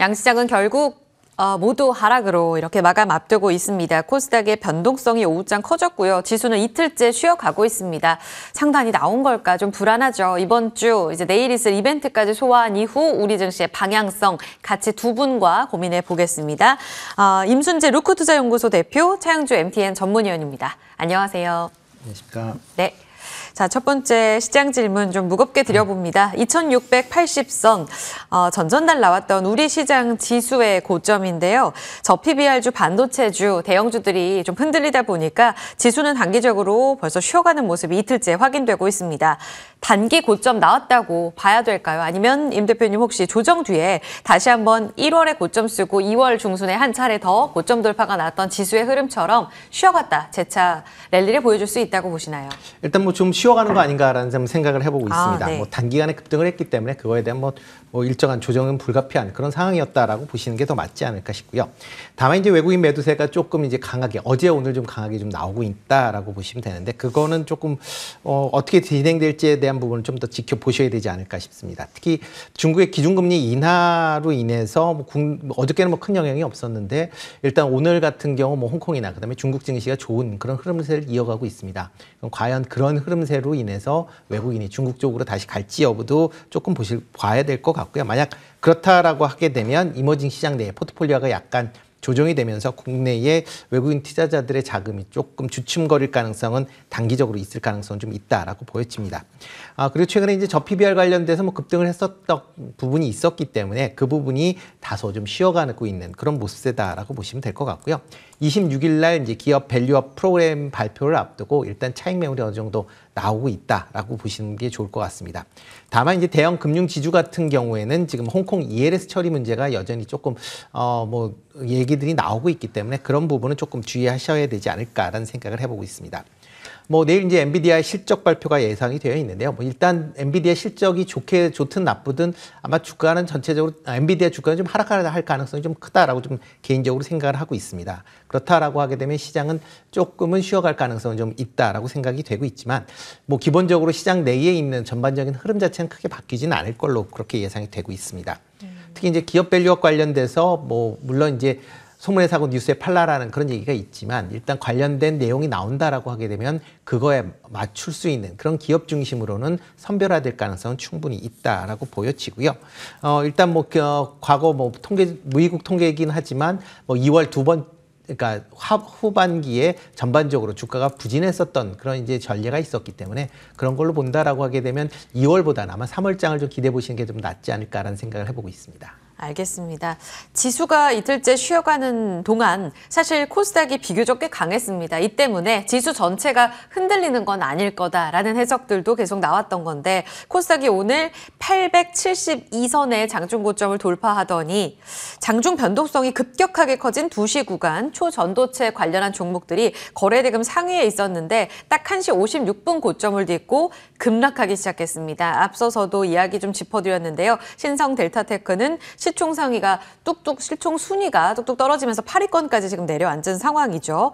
양시장은 결국 어, 모두 하락으로 이렇게 마감 앞두고 있습니다. 코스닥의 변동성이 오후장 커졌고요. 지수는 이틀째 쉬어가고 있습니다. 상단이 나온 걸까 좀 불안하죠. 이번 주 이제 내일 있을 이벤트까지 소화한 이후 우리 증시의 방향성 같이 두 분과 고민해 보겠습니다. 아, 임순재 루크투자연구소 대표 차영주 MTN 전문위원입니다. 안녕하세요. 안녕하십니까. 네. 자, 첫 번째 시장 질문 좀 무겁게 드려봅니다. 2680선 어, 전전달 나왔던 우리 시장 지수의 고점인데요. 저 PBR주, 반도체주, 대형주들이 좀 흔들리다 보니까 지수는 단기적으로 벌써 쉬어가는 모습이 이틀째 확인되고 있습니다. 단기 고점 나왔다고 봐야 될까요? 아니면 임 대표님 혹시 조정 뒤에 다시 한번 1월에 고점 쓰고 2월 중순에 한 차례 더 고점 돌파가 나왔던 지수의 흐름처럼 쉬어갔다 재차 랠리를 보여줄 수 있다고 보시나요? 일단 뭐좀 쉬어가는 거 아닌가라는 생각을 해보고 아, 있습니다. 아, 네. 뭐 단기간에 급등을 했기 때문에 그거에 대한 뭐뭐 일정한 조정은 불가피한 그런 상황이었다라고 보시는 게 더 맞지 않을까 싶고요. 다만 이제 외국인 매도세가 조금 이제 강하게 어제 오늘 좀 강하게 좀 나오고 있다라고 보시면 되는데 그거는 조금 어, 떻게 진행될지에 대한 부분을 좀 더 지켜보셔야 되지 않을까 싶습니다. 특히 중국의 기준금리 인하로 인해서 뭐 국, 어저께는 뭐 큰 영향이 없었는데 일단 오늘 같은 경우 뭐 홍콩이나 그다음에 중국 증시가 좋은 그런 흐름세를 이어가고 있습니다. 과연 그런 흐름세로 인해서 외국인이 중국 쪽으로 다시 갈지 여부도 조금 보실 봐야 될 것 같습니다. 같고요. 만약 그렇다라고 하게 되면 이머징 시장 내에 포트폴리오가 약간 조정이 되면서 국내의 외국인 투자자들의 자금이 조금 주춤거릴 가능성은 단기적으로 있을 가능성은 좀 있다라고 보여집니다. 아, 그리고 최근에 이제 저PBR 관련돼서 뭐 급등을 했었던 부분이 있었기 때문에 그 부분이 다소 좀 쉬어가고 있는 그런 모습이다라고 보시면 될 것 같고요. 26일 날 이제 기업 밸류업 프로그램 발표를 앞두고 일단 차익 매물이 어느 정도 나오고 있다라고 보시는 게 좋을 것 같습니다. 다만 이제 대형 금융 지주 같은 경우에는 지금 홍콩 ELS 처리 문제가 여전히 조금 어 뭐 얘기들이 나오고 있기 때문에 그런 부분은 조금 주의하셔야 되지 않을까라는 생각을 해보고 있습니다. 뭐 내일 이제 엔비디아의 실적 발표가 예상이 되어 있는데요. 뭐 일단 엔비디아 실적이 좋게 좋든 나쁘든 아마 주가는 전체적으로 아, 엔비디아 주가는 좀 하락할 가능성이 좀 크다라고 좀 개인적으로 생각을 하고 있습니다. 그렇다라고 하게 되면 시장은 조금은 쉬어갈 가능성은 좀 있다라고 생각이 되고 있지만 뭐 기본적으로 시장 내에 있는 전반적인 흐름 자체는 크게 바뀌지는 않을 걸로 그렇게 예상이 되고 있습니다. 네. 특히 이제 기업 밸류업 관련돼서 뭐 물론 이제 소문의 사고 뉴스에 팔라라는 그런 얘기가 있지만 일단 관련된 내용이 나온다라고 하게 되면 그거에 맞출 수 있는 그런 기업 중심으로는 선별화될 가능성은 충분히 있다라고 보여지고요. 어, 일단 뭐 어, 과거 뭐 통계 무의국 통계이긴 하지만 뭐 2월 두 번 그러니까 화, 후반기에 전반적으로 주가가 부진했었던 그런 이제 전례가 있었기 때문에 그런 걸로 본다라고 하게 되면 2월보다는 아마 3월장을 좀 기대해 보시는 게 좀 낫지 않을까라는 생각을 해보고 있습니다. 알겠습니다. 지수가 이틀째 쉬어가는 동안 사실 코스닥이 비교적 꽤 강했습니다. 이 때문에 지수 전체가 흔들리는 건 아닐 거다라는 해석들도 계속 나왔던 건데 코스닥이 오늘 872선의 장중 고점을 돌파하더니 장중 변동성이 급격하게 커진 2시 구간 초전도체 관련한 종목들이 거래대금 상위에 있었는데 딱 1시 56분 고점을 딛고 급락하기 시작했습니다. 앞서서도 이야기 좀 짚어드렸는데요. 신성 델타테크는 신 시총 상위가 뚝뚝 실총 순위가 뚝뚝 떨어지면서 8위권까지 지금 내려앉은 상황이죠.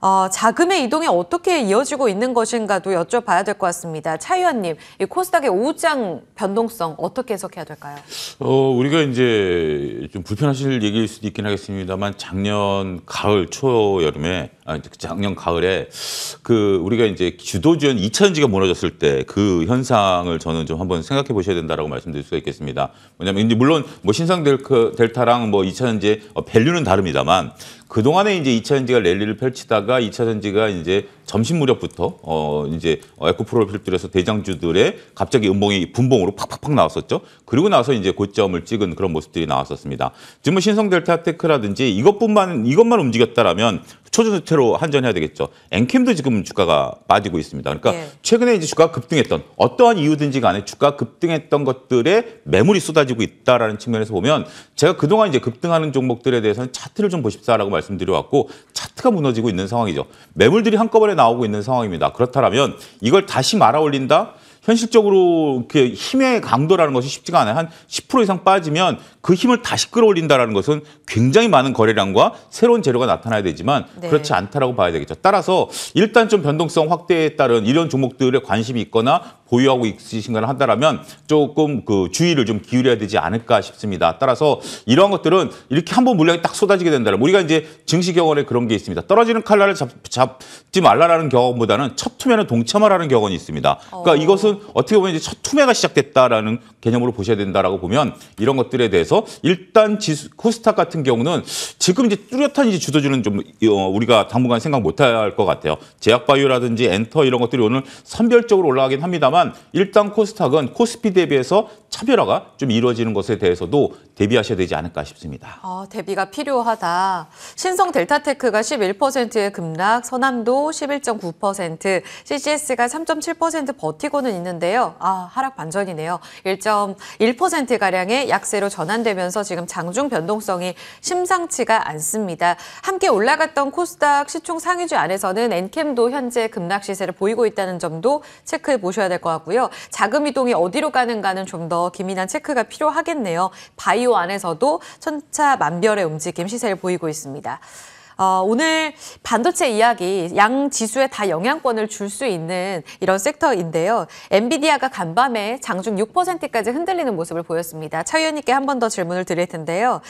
어, 자금의 이동이 어떻게 이어지고 있는 것인가도 여쭤봐야 될 것 같습니다. 차 의원님, 이 코스닥의 오장 변동성 어떻게 해석해야 될까요? 어, 우리가 이제 좀 불편하실 얘기일 수도 있긴 하겠습니다만 작년 가을 초 여름에 아니 작년 가을에 그 우리가 이제 주도지원 2차전지가 무너졌을 때 그 현상을 저는 좀 한번 생각해 보셔야 된다라고 말씀드릴 수가 있겠습니다. 왜냐면 이제 물론 뭐 신상 델타랑 뭐 2차전지 어, 밸류는 다릅니다만 그동안에 이제 2차 전지가 랠리를 펼치다가 2차 전지가 이제 점심 무렵부터 어 이제 에코프로를 필두해서 대장주들의 갑자기 음봉이 분봉으로 팍팍팍 나왔었죠. 그리고 나서 이제 고점을 찍은 그런 모습들이 나왔었습니다. 지금 뭐 신성 델타테크라든지 이것뿐만 이것만 움직였다라면 초전조태로 한전해야 되겠죠. 엔캠도 지금 주가가 빠지고 있습니다. 그러니까 네. 최근에 이제 주가 급등했던 어떠한 이유든지 간에 주가 급등했던 것들에 매물이 쏟아지고 있다라는 측면에서 보면 제가 그동안 이제 급등하는 종목들에 대해서는 차트를 좀 보십사라고 말씀드려왔고 차트가 무너지고 있는 상황이죠. 매물들이 한꺼번에 나오고 있는 상황입니다. 그렇다면 이걸 다시 말아 올린다? 현실적으로 그 힘의 강도라는 것이 쉽지가 않아요. 한 10% 이상 빠지면 그 힘을 다시 끌어올린다라는 것은 굉장히 많은 거래량과 새로운 재료가 나타나야 되지만 네. 그렇지 않다라고 봐야 되겠죠. 따라서 일단 좀 변동성 확대에 따른 이런 종목들에 관심이 있거나 보유하고 있으신가 한다라면 조금 그 주의를 좀 기울여야 되지 않을까 싶습니다. 따라서 이러한 것들은 이렇게 한번 물량이 딱 쏟아지게 된다면 우리가 이제 증시 경험에 그런 게 있습니다. 떨어지는 칼날을 잡, 지 말라라는 경험보다는 첫 투면에 동참하라는 경험이 있습니다. 그러니까 어... 이것은 어떻게 보면 이제 첫 투매가 시작됐다라는 개념으로 보셔야 된다라고 보면 이런 것들에 대해서 일단 지수, 코스닥 같은 경우는 지금 이제 뚜렷한 이제 주도주는 좀 어, 우리가 당분간 생각 못할 것 같아요. 제약바이오라든지 엔터 이런 것들이 오늘 선별적으로 올라가긴 합니다만 일단 코스닥은 코스피 대비해서 차별화가 좀 이루어지는 것에 대해서도 대비하셔야 되지 않을까 싶습니다. 아, 대비가 필요하다. 신성 델타테크가 11%의 급락, 서남도 11.9%, CCS가 3.7% 버티고는 있는데요. 아, 하락 반전이네요. 1.1%가량의 약세로 전환되면서 지금 장중 변동성이 심상치가 않습니다. 함께 올라갔던 코스닥 시총 상위주 안에서는 엔캠도 현재 급락 시세를 보이고 있다는 점도 체크해 보셔야 될 것 같고요. 자금 이동이 어디로 가는가는 좀더 기민한 체크가 필요하겠네요. 바이오 안에서도 천차만별의 움직임 시세를 보이고 있습니다. 어, 오늘 반도체 이야기 양 지수에 다 영향권을 줄 수 있는 이런 섹터인데요. 엔비디아가 간밤에 장중 6%까지 흔들리는 모습을 보였습니다. 차 의원님께 한 번 더 질문을 드릴 텐데요.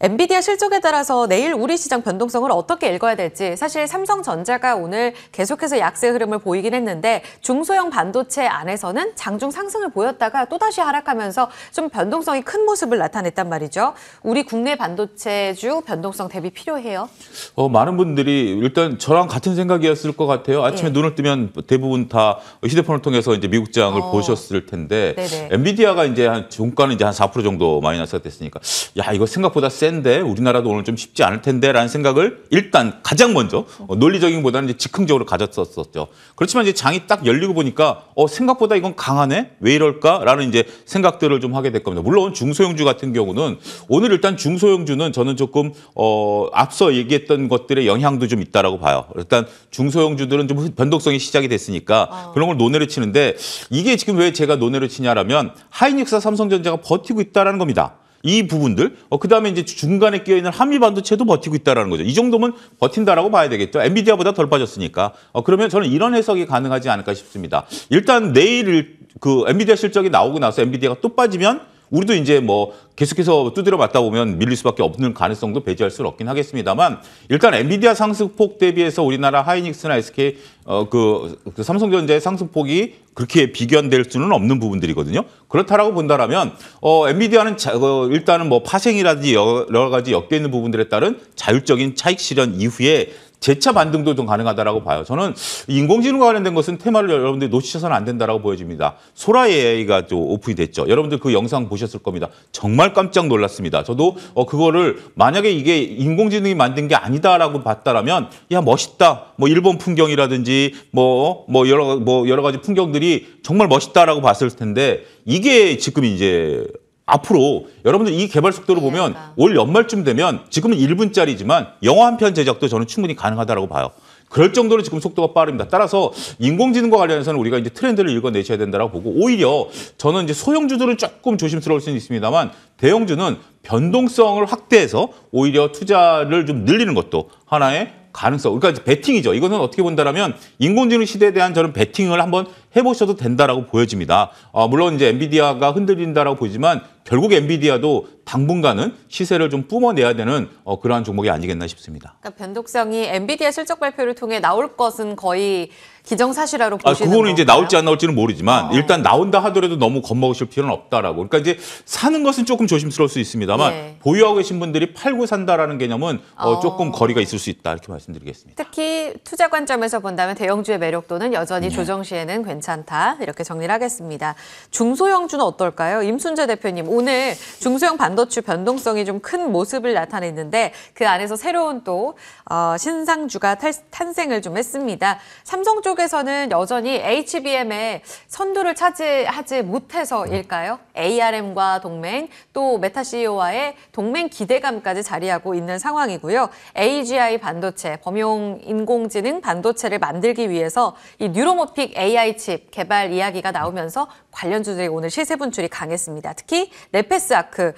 엔비디아 실적에 따라서 내일 우리 시장 변동성을 어떻게 읽어야 될지 사실 삼성전자가 오늘 계속해서 약세 흐름을 보이긴 했는데 중소형 반도체 안에서는 장중 상승을 보였다가 또다시 하락하면서 좀 변동성이 큰 모습을 나타냈단 말이죠. 우리 국내 반도체주 변동성 대비 필요해요. 어, 많은 분들이 일단 저랑 같은 생각이었을 것 같아요. 아침에 예. 눈을 뜨면 대부분 다 휴대폰을 통해서 이제 미국장을 어. 보셨을 텐데 네네. 엔비디아가 이제 한 종가는 이제 한 4% 정도 마이너스가 됐으니까 야 이거 생각보다 세 센데 우리나라도 오늘 좀 쉽지 않을 텐데라는 생각을 일단 가장 먼저 어, 논리적인보다는 이제 즉흥적으로 가졌었었죠. 그렇지만 이제 장이 딱 열리고 보니까 어 생각보다 이건 강하네 왜 이럴까라는 이제 생각들을 좀 하게 될 겁니다. 물론 중소형주 같은 경우는 오늘 일단 중소형주는 저는 조금 어 앞서 얘기했던 것들의 영향도 좀 있다라고 봐요. 일단 중소형주들은 좀 변동성이 시작이 됐으니까 아. 그런 걸논외로 치는데 이게 지금 왜 제가 논외로 치냐라면 하이닉스와 삼성전자가 버티고 있다라는 겁니다. 이 부분들 어, 그다음에 이제 중간에 끼어 있는 한미 반도체도 버티고 있다라는 거죠. 이 정도면 버틴다라고 봐야 되겠죠. 엔비디아보다 덜 빠졌으니까. 어, 그러면 저는 이런 해석이 가능하지 않을까 싶습니다. 일단 내일 그 엔비디아 실적이 나오고 나서 엔비디아가 또 빠지면 우리도 이제 뭐 계속해서 두드려 맞다 보면 밀릴 수밖에 없는 가능성도 배제할 수는 없긴 하겠습니다만 일단 엔비디아 상승폭 대비해서 우리나라 하이닉스나 SK 어그 그 삼성전자의 상승폭이 그렇게 비견될 수는 없는 부분들이거든요. 그렇다라고 본다라면 어 엔비디아는 자, 어, 일단은 뭐 파생이라든지 여러 가지 엮여 있는 부분들에 따른 자율적인 차익 실현 이후에 재차 만등도 좀 가능하다라고 봐요. 저는 인공지능과 관련된 것은 테마를 여러분들이 놓치셔서는 안 된다라고 보여집니다. 소라 AI가 또 오픈이 됐죠. 여러분들 그 영상 보셨을 겁니다. 정말 깜짝 놀랐습니다. 저도 어, 그거를 만약에 이게 인공지능이 만든 게 아니다라고 봤다라면 야 멋있다. 뭐 일본 풍경이라든지 뭐뭐 뭐 여러 뭐 여러 가지 풍경들이 정말 멋있다라고 봤을 텐데 이게 지금 이제 앞으로 여러분들 이 개발 속도를 아, 보면 그러니까. 올 연말쯤 되면 지금은 1분짜리지만 영화 한 편 제작도 저는 충분히 가능하다고 봐요. 그럴 정도로 지금 속도가 빠릅니다. 따라서 인공지능과 관련해서는 우리가 이제 트렌드를 읽어내셔야 된다고 보고 오히려 저는 이제 소형주들은 조금 조심스러울 수는 있습니다만 대형주는 변동성을 확대해서 오히려 투자를 좀 늘리는 것도 하나의 가능성. 그러니까 베팅이죠. 이거는 어떻게 본다면 인공지능 시대에 대한 저는 베팅을 한번 해보셔도 된다라고 보여집니다. 어, 물론 이제 엔비디아가 흔들린다라고 보이지만 결국 엔비디아도 당분간은 시세를 좀 뿜어내야 되는 어, 그러한 종목이 아니겠나 싶습니다. 그러니까 변동성이 엔비디아 실적 발표를 통해 나올 것은 거의 기정사실화로 아, 보시는 아, 그거는 건가요? 이제 나올지 안 나올지는 모르지만 어. 일단 나온다 하더라도 너무 겁먹으실 필요는 없다라고. 그러니까 이제 사는 것은 조금 조심스러울 수 있습니다만 네. 보유하고 계신 분들이 팔고 산다라는 개념은 어, 어, 조금 거리가 있을 수 있다 이렇게 말씀드리겠습니다. 특히 투자 관점에서 본다면 대형주의 매력도는 여전히 네. 조정 시에는 괜찮. 습니다 괜찮다 이렇게 정리를 하겠습니다. 중소형주는 어떨까요? 임순재 대표님 오늘 중소형 반도체 변동성이 좀 큰 모습을 나타냈는데 그 안에서 새로운 또 어, 신상주가 탈, 탄생을 좀 했습니다. 삼성 쪽에서는 여전히 HBM의 선두를 차지하지 못해서일까요? ARM과 동맹 또 메타 CEO와의 동맹 기대감까지 자리하고 있는 상황이고요. AGI 반도체 범용 인공지능 반도체를 만들기 위해서 이 뉴로모픽 AI 칩칩 개발 이야기가 나오면서 관련주들이 오늘 시세 분출이 강했습니다. 특히 네페스아크,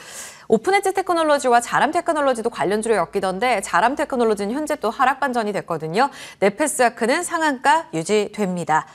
오픈엣지 테크놀로지와 자람 테크놀로지도 관련주로 엮이던데 자람 테크놀로지는 현재 또 하락 반전이 됐거든요. 네페스아크는 상한가 유지됩니다.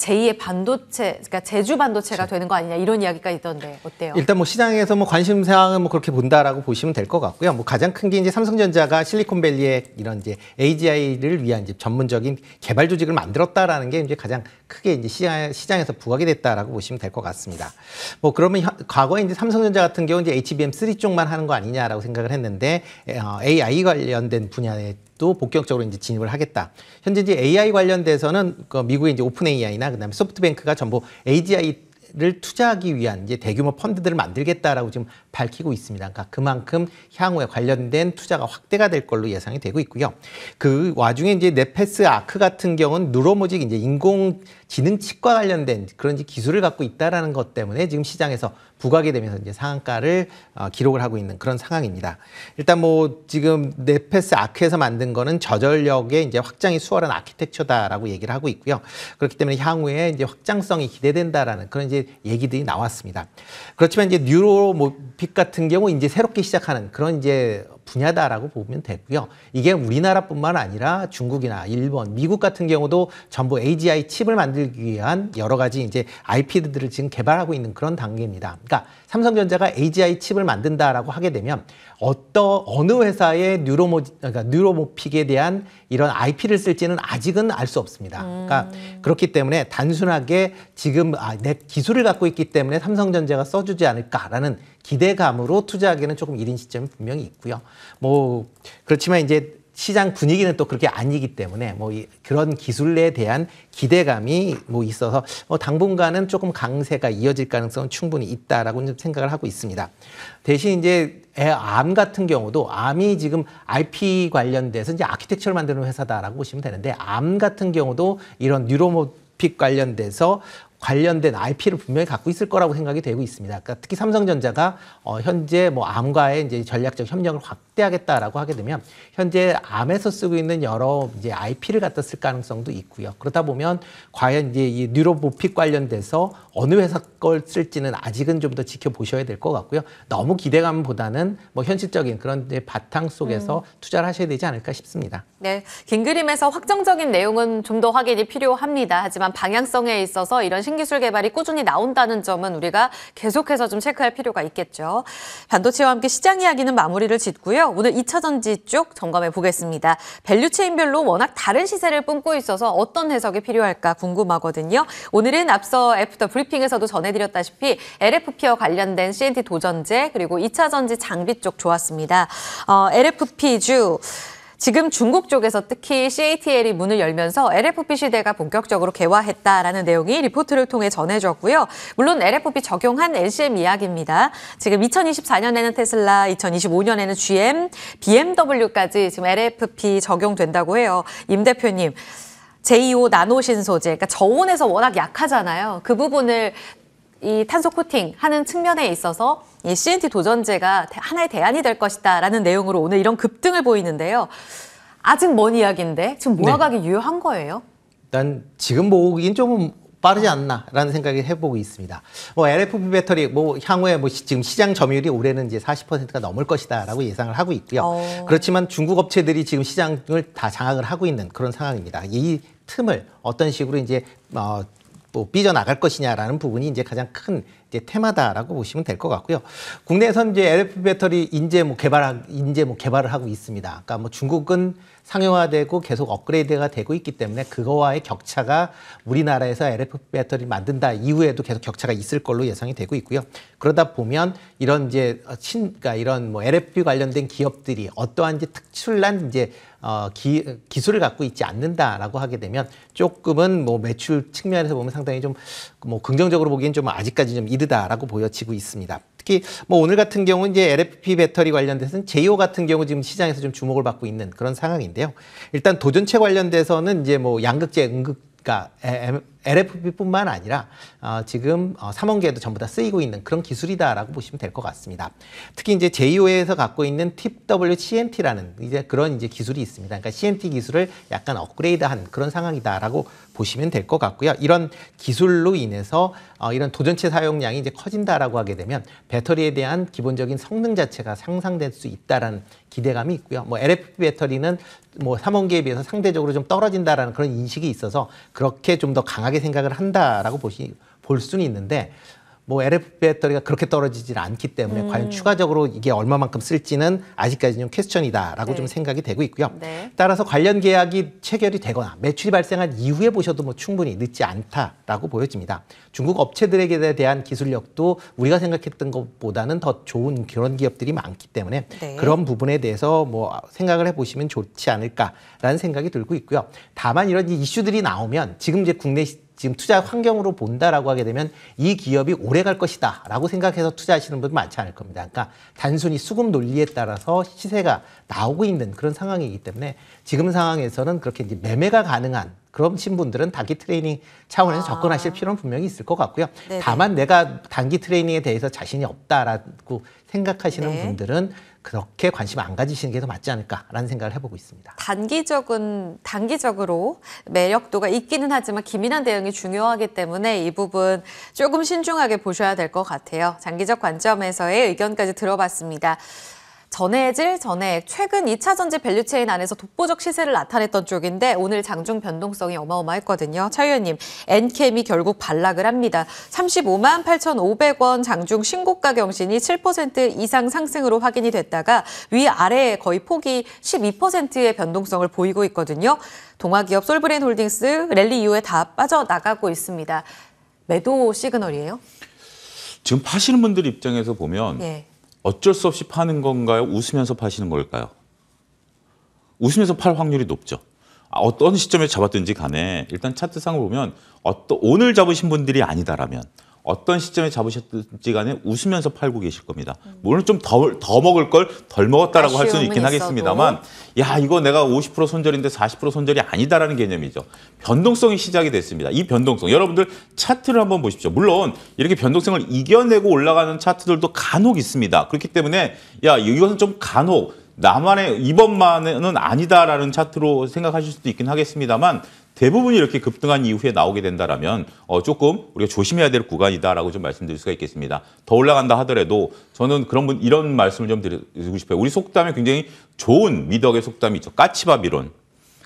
제2의 반도체, 그러니까 제주 반도체가 그렇죠. 되는 거 아니냐 이런 이야기가 있던데 어때요? 일단 뭐 시장에서 뭐 관심 사항은 뭐 그렇게 본다라고 보시면 될 것 같고요. 뭐 가장 큰 게 이제 삼성전자가 실리콘밸리에 이런 이제 AGI를 위한 이제 전문적인 개발 조직을 만들었다라는 게 이제 가장 크게 이제 시장, 시장에서 부각이 됐다라고 보시면 될 것 같습니다. 뭐 그러면 현, 과거에 이제 삼성전자 같은 경우 이제 HBM3 쪽만 하는 거 아니냐라고 생각을 했는데 어, AI 관련된 분야에 또 본격적으로 이제 진입을 하겠다. 현재 이제 AI 관련돼서는 그 미국의 이제 오픈 AI나 그다음에 소프트뱅크가 전부 AGI 를 투자하기 위한 이제 대규모 펀드들을 만들겠다라고 지금 밝히고 있습니다. 그러니까 그만큼 향후에 관련된 투자가 확대가 될 걸로 예상이 되고 있고요. 그 와중에 이제 네페스 아크 같은 경우는 뉴로모직 이제 인공 기능 치과 관련된 그런 기술을 갖고 있다라는 것 때문에 지금 시장에서 부각이 되면서 이제 상한가를 어, 기록을 하고 있는 그런 상황입니다. 일단 뭐 지금 네페스 아크에서 만든 거는 저전력의 이제 확장이 수월한 아키텍처다라고 얘기를 하고 있고요. 그렇기 때문에 향후에 이제 확장성이 기대된다라는 그런 이제 얘기들이 나왔습니다. 그렇지만 이제 뉴로모픽 같은 경우 이제 새롭게 시작하는 그런 이제 분야다라고 보면 되고요. 이게 우리나라뿐만 아니라 중국이나 일본, 미국 같은 경우도 전부 AGI 칩을 만들기 위한 여러 가지 이제 IP들을 지금 개발하고 있는 그런 단계입니다. 그러니까 삼성전자가 AGI 칩을 만든다라고 하게 되면 어떤 어느 회사의 뉴로모 그러니까 뉴로모픽에 대한 이런 IP를 쓸지는 아직은 알 수 없습니다. 그러니까 음. 그러니까 그렇기 때문에 단순하게 지금 아, 내 기술을 갖고 있기 때문에 삼성전자가 써주지 않을까라는 기대감으로 투자하기는 조금 이른 시점이 분명히 있고요. 뭐 그렇지만 이제 시장 분위기는 또 그렇게 아니기 때문에 뭐 이, 그런 기술에 대한 기대감이 뭐 있어서 뭐 당분간은 조금 강세가 이어질 가능성은 충분히 있다라고 좀 생각을 하고 있습니다. 대신 이제 암 같은 경우도 암이 지금 IP 관련돼서 이제 아키텍처를 만드는 회사다라고 보시면 되는데 암 같은 경우도 이런 뉴로모 픽 관련돼서 관련된 IP를 분명히 갖고 있을 거라고 생각이 되고 있습니다. 그러니까 특히 삼성전자가 어, 현재 뭐 암과의 이제 전략적 협력을 확대하겠다라고 하게 되면 현재 암에서 쓰고 있는 여러 이제 IP를 갖다 쓸 가능성도 있고요. 그러다 보면 과연 이제 이 뉴로보픽 관련돼서 어느 회사 걸 쓸지는 아직은 좀 더 지켜보셔야 될 것 같고요. 너무 기대감보다는 뭐 현실적인 그런 바탕 속에서 음. 투자를 하셔야 되지 않을까 싶습니다. 네, 긴 그림에서 확정적인 내용은 좀 더 확인이 필요합니다. 하지만 방향성에 있어서 이런 신기술 개발이 꾸준히 나온다는 점은 우리가 계속해서 좀 체크할 필요가 있겠죠. 반도체와 함께 시장 이야기는 마무리를 짓고요. 오늘 2차전지 쭉 점검해 보겠습니다. 밸류체인별로 워낙 다른 시세를 뿜고 있어서 어떤 해석이 필요할까 궁금하거든요. 오늘은 앞서 애프터 브리핑에서도 전해드렸다시피 LFP와 관련된 CNT 도전제 그리고 2차전지 장비 쪽 좋았습니다. 어, LFP주 지금 중국 쪽에서 특히 CATL이 문을 열면서 LFP 시대가 본격적으로 개화했다라는 내용이 리포트를 통해 전해졌고요. 물론 LFP 적용한 LCM 이야기입니다. 지금 2024년에는 테슬라, 2025년에는 GM, BMW까지 지금 LFP 적용된다고 해요. 임 대표님. 제2호 나노신 소재, 그러니까 저온에서 워낙 약하잖아요. 그 부분을 이 탄소 코팅 하는 측면에 있어서 이 CNT 도전제가 하나의 대안이 될 것이다라는 내용으로 오늘 이런 급등을 보이는데요. 아직 먼 이야기인데 지금 네. 모아가기 네. 유효한 거예요? 난 지금 모으긴 조금 빠르지 않나라는 생각을 해보고 있습니다. 뭐 LFP 배터리 뭐 향후에 뭐 시, 지금 시장 점유율이 올해는 이제 40%가 넘을 것이다라고 예상을 하고 있고요. 어... 그렇지만 중국 업체들이 지금 시장을 다 장악을 하고 있는 그런 상황입니다. 이 틈을 어떤 식으로 이제 어, 뭐 삐져나갈 것이냐라는 부분이 이제 가장 큰 테마다라고 보시면 될 것 같고요. 국내에선 이제 LF 배터리 인제 뭐 개발 인제 뭐 개발을 하고 있습니다. 그러니까 뭐 중국은 상용화되고 계속 업그레이드가 되고 있기 때문에 그거와의 격차가 우리나라에서 LF 배터리 만든다 이후에도 계속 격차가 있을 걸로 예상이 되고 있고요. 그러다 보면 이런 이제 신 어, 그러니까 이런 뭐 LF 관련된 기업들이 어떠한 이제 특출난 이제 어, 기, 기술을 갖고 있지 않는다라고 하게 되면 조금은 뭐 매출 측면에서 보면 상당히 좀 뭐 긍정적으로 보기엔 좀 아직까지 좀 이르다라고 보여지고 있습니다. 특히 뭐 오늘 같은 경우 이제 LFP 배터리 관련돼서는 제이오 같은 경우 지금 시장에서 좀 주목을 받고 있는 그런 상황인데요. 일단 도전체 관련돼서는 이제 뭐 양극재, 응극 그러니까 LFP뿐만 아니라 어, 지금 어, 삼원계에도 전부 다 쓰이고 있는 그런 기술이다라고 보시면 될 것 같습니다. 특히 이제 JO에서 갖고 있는 TWCNT라는 이제 그런 이제 기술이 있습니다. 그러니까 CNT 기술을 약간 업그레이드한 그런 상황이다라고 보시면 될 것 같고요. 이런 기술로 인해서 어, 이런 도전체 사용량이 이제 커진다라고 하게 되면 배터리에 대한 기본적인 성능 자체가 상상될 수 있다라는 기대감이 있고요. 뭐 LFP 배터리는 뭐 삼원계에 비해서 상대적으로 좀 떨어진다라는 그런 인식이 있어서 그렇게 좀 더 강하게 강하게 생각을 한다라고 보시 볼 수는 있는데 뭐 LF 배터리가 그렇게 떨어지질 않기 때문에 음. 과연 추가적으로 이게 얼마만큼 쓸지는 아직까지는 퀘스천이다라고 네. 좀 생각이 되고 있고요. 네. 따라서 관련 계약이 체결이 되거나 매출이 발생한 이후에 보셔도 뭐 충분히 늦지 않다라고 보여집니다. 중국 업체들에게 대한 기술력도 우리가 생각했던 것보다는 더 좋은 그런 기업들이 많기 때문에 네. 그런 부분에 대해서 뭐 생각을 해보시면 좋지 않을까라는 생각이 들고 있고요. 다만 이런 이슈들이 나오면 지금 이제 국내 지금 투자 환경으로 본다라고 하게 되면 이 기업이 오래 갈 것이다 라고 생각해서 투자하시는 분들 많지 않을 겁니다. 그러니까 단순히 수급 논리에 따라서 시세가 나오고 있는 그런 상황이기 때문에 지금 상황에서는 그렇게 이제 매매가 가능한 그런 신분들은 단기 트레이닝 차원에서 아. 접근하실 필요는 분명히 있을 것 같고요. 네네. 다만 내가 단기 트레이닝에 대해서 자신이 없다라고 생각하시는 네. 분들은 그렇게 관심 안 가지시는 게 더 맞지 않을까라는 생각을 해보고 있습니다. 단기적은 단기적으로 매력도가 있기는 하지만 기민한 대응이 중요하기 때문에 이 부분 조금 신중하게 보셔야 될 것 같아요. 장기적 관점에서의 의견까지 들어봤습니다. 전해질, 전해액, 최근 2차 전지 밸류체인 안에서 독보적 시세를 나타냈던 쪽인데 오늘 장중 변동성이 어마어마했거든요. 차 의원님, 엔캠이 결국 반락을 합니다. 35만 8,500원 장중 신고가 경신이 7% 이상 상승으로 확인이 됐다가 위아래에 거의 폭이 12%의 변동성을 보이고 있거든요. 동화기업 솔브레인 홀딩스 랠리 이후에 다 빠져나가고 있습니다. 매도 시그널이에요? 지금 파시는 분들 입장에서 보면 예. 어쩔 수 없이 파는 건가요? 웃으면서 파시는 걸까요? 웃으면서 팔 확률이 높죠. 아, 어떤 시점에 잡았든지 간에 일단 차트상을 보면 어떤 오늘 잡으신 분들이 아니다라면 어떤 시점에 잡으셨든지 간에 웃으면서 팔고 계실 겁니다. 물론 좀더 더 먹을 걸 덜 먹었다라고 할 수는 있긴 있어도. 하겠습니다만 야 이거 내가 50% 손절인데 40% 손절이 아니다라는 개념이죠. 변동성이 시작이 됐습니다. 이 변동성 여러분들 차트를 한번 보십시오. 물론 이렇게 변동성을 이겨내고 올라가는 차트들도 간혹 있습니다. 그렇기 때문에 야 이것은 좀 간혹 나만의 이번만은 아니다라는 차트로 생각하실 수도 있긴 하겠습니다만 대부분이 이렇게 급등한 이후에 나오게 된다라면 어, 조금 우리가 조심해야 될 구간이다라고 좀 말씀드릴 수가 있겠습니다. 더 올라간다 하더라도 저는 그런 분 이런 말씀을 좀 드리고 싶어요. 우리 속담에 굉장히 좋은 미덕의 속담이 있죠. 까치밥 이론.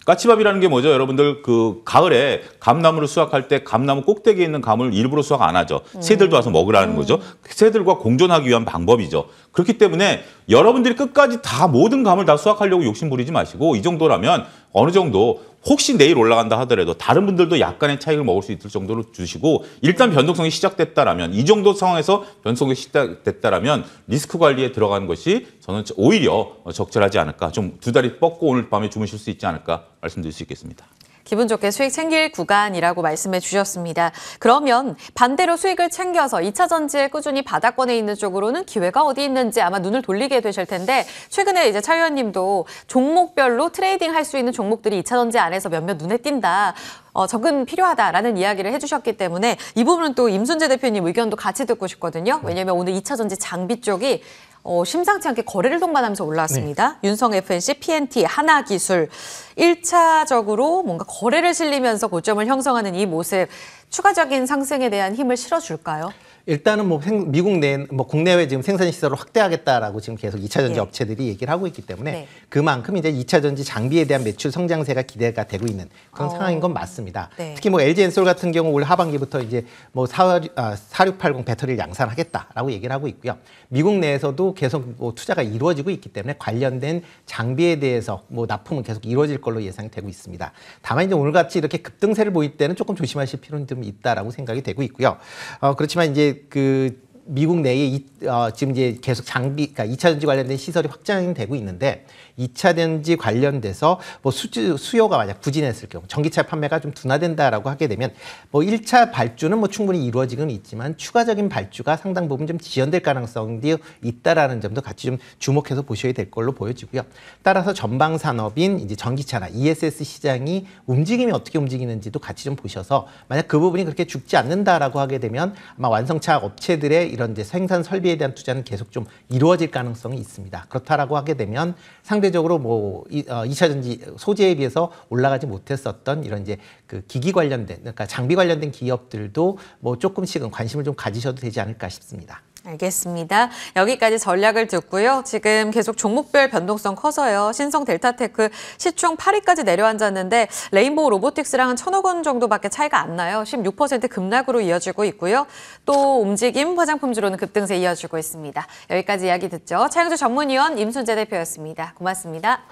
까치밥이라는 게 뭐죠? 여러분들 그 가을에 감나무를 수확할 때 감나무 꼭대기에 있는 감을 일부러 수확 안 하죠. 새들도 와서 먹으라는 음. 거죠. 새들과 공존하기 위한 방법이죠. 그렇기 때문에 여러분들이 끝까지 다 모든 감을 다 수확하려고 욕심부리지 마시고 이 정도라면 어느 정도 혹시 내일 올라간다 하더라도 다른 분들도 약간의 차익을 먹을 수 있을 정도로 주시고 일단 변동성이 시작됐다라면 이 정도 상황에서 변동성이 시작됐다라면 리스크 관리에 들어가는 것이 저는 오히려 적절하지 않을까 좀 두 다리 뻗고 오늘 밤에 주무실 수 있지 않을까 말씀드릴 수 있겠습니다. 기분 좋게 수익 챙길 구간이라고 말씀해 주셨습니다. 그러면 반대로 수익을 챙겨서 2차 전지에 꾸준히 바닥권에 있는 쪽으로는 기회가 어디 있는지 아마 눈을 돌리게 되실 텐데 최근에 이제 차 의원님도 종목별로 트레이딩 할 수 있는 종목들이 2차 전지 안에서 몇몇 눈에 띈다. 어, 적은 필요하다라는 이야기를 해주셨기 때문에 이 부분은 또 임순재 대표님 의견도 같이 듣고 싶거든요. 왜냐하면 오늘 2차 전지 장비 쪽이 어, 심상치 않게 거래를 동반하면서 올라왔습니다. 네. 윤성 FNC, PNT, 하나기술 1차적으로 뭔가 거래를 실리면서 고점을 형성하는 이 모습 추가적인 상승에 대한 힘을 실어줄까요? 일단은 뭐 생, 미국 내, 뭐 국내외 지금 생산 시설을 확대하겠다라고 지금 계속 2차 전지 네. 업체들이 얘기를 하고 있기 때문에 네. 그만큼 이제 2차 전지 장비에 대한 매출 성장세가 기대가 되고 있는 그런 어. 상황인 건 맞습니다. 네. 특히 뭐 LG 엔솔 같은 경우 올 하반기부터 이제 뭐 4, 아, 4680 배터리를 양산하겠다라고 얘기를 하고 있고요. 미국 내에서도 계속 뭐 투자가 이루어지고 있기 때문에 관련된 장비에 대해서 뭐 납품은 계속 이루어질 걸로 예상되고 있습니다. 다만 이제 오늘같이 이렇게 급등세를 보일 때는 조금 조심하실 필요는 좀 있다라고 생각이 되고 있고요. 어, 그렇지만 이제 그 미국 내에 이, 어, 지금 이제 계속 장비, 그러니까 2차 전지 관련된 시설이 확장되고 있는데 2차 전지 관련돼서 뭐 수주, 수요가 만약 부진했을 경우 전기차 판매가 좀 둔화된다라고 하게 되면 뭐 1차 발주는 뭐 충분히 이루어지긴 있지만 추가적인 발주가 상당 부분 좀 지연될 가능성이 있다라는 점도 같이 좀 주목해서 보셔야 될 걸로 보여지고요. 따라서 전방 산업인 이제 전기차나 ESS 시장이 움직임이 어떻게 움직이는지도 같이 좀 보셔서 만약 그 부분이 그렇게 죽지 않는다라고 하게 되면 아마 완성차 업체들의 이런 이제 생산 설비에 대한 투자는 계속 좀 이루어질 가능성이 있습니다. 그렇다라고 하게 되면 상대적으로 뭐 2차 어, 전지 소재에 비해서 올라가지 못했었던 이런 이제 그 기기 관련된 그러니까 장비 관련된 기업들도 뭐 조금씩은 관심을 좀 가지셔도 되지 않을까 싶습니다. 알겠습니다. 여기까지 전략을 듣고요. 지금 계속 종목별 변동성 커서요. 신성 델타테크 시총 8위까지 내려앉았는데 레인보우 로보틱스랑은 천억 원 정도밖에 차이가 안 나요. 16% 급락으로 이어지고 있고요. 또 움직임 화장품주로는 급등세 이어지고 있습니다. 여기까지 이야기 듣죠. 차영주 전문위원 임순재 대표였습니다. 고맙습니다.